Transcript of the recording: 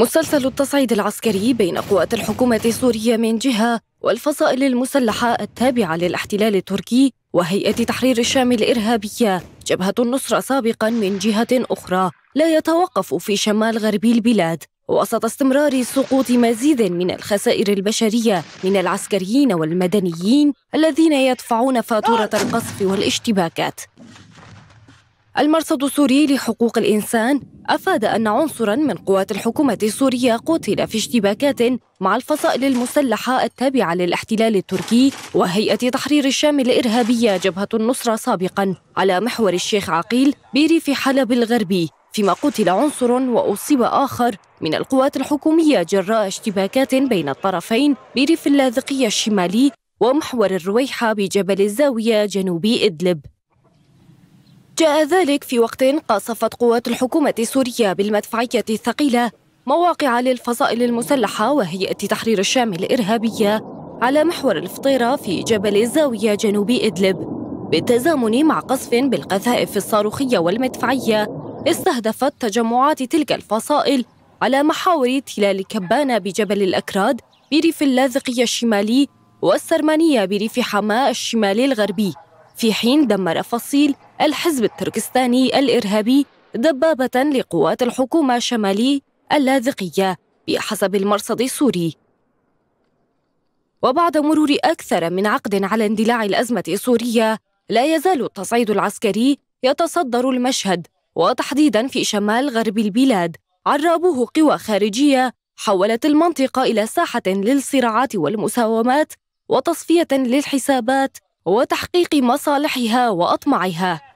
مسلسل التصعيد العسكري بين قوات الحكومة السورية من جهة والفصائل المسلحة التابعة للاحتلال التركي وهيئة تحرير الشام الإرهابية جبهة النصرة سابقا من جهة أخرى لا يتوقف في شمال غربي البلاد وسط استمرار سقوط مزيد من الخسائر البشرية من العسكريين والمدنيين الذين يدفعون فاتورة القصف والاشتباكات المرصد السوري لحقوق الإنسان أفاد أن عنصرا من قوات الحكومة السورية قتل في اشتباكات مع الفصائل المسلحة التابعة للاحتلال التركي وهيئة تحرير الشام الإرهابية جبهة النصرة سابقا على محور الشيخ عقيل بريف حلب الغربي فيما قتل عنصر وأصيب آخر من القوات الحكومية جراء اشتباكات بين الطرفين بريف اللاذقية الشمالي ومحور الرويحة بجبل الزاوية جنوبي إدلب جاء ذلك في وقت قاصفت قوات الحكومة السورية بالمدفعية الثقيلة مواقع للفصائل المسلحة وهيئة تحرير الشام الإرهابية على محور الفطيرة في جبل الزاوية جنوب إدلب بالتزامن مع قصف بالقذائف الصاروخية والمدفعية استهدفت تجمعات تلك الفصائل على محاور تلال كبانة بجبل الأكراد بريف اللاذقية الشمالي والسرمانية بريف حماة الشمالي الغربي في حين دمر فصيل الحزب التركستاني الإرهابي دبابة لقوات الحكومة شمالي اللاذقية بحسب المرصد السوري وبعد مرور أكثر من عقد على اندلاع الأزمة السورية لا يزال التصعيد العسكري يتصدر المشهد وتحديدا في شمال غرب البلاد عرابوه قوى خارجية حولت المنطقة إلى ساحة للصراعات والمساومات وتصفية للحسابات وتحقيق مصالحها واطماعها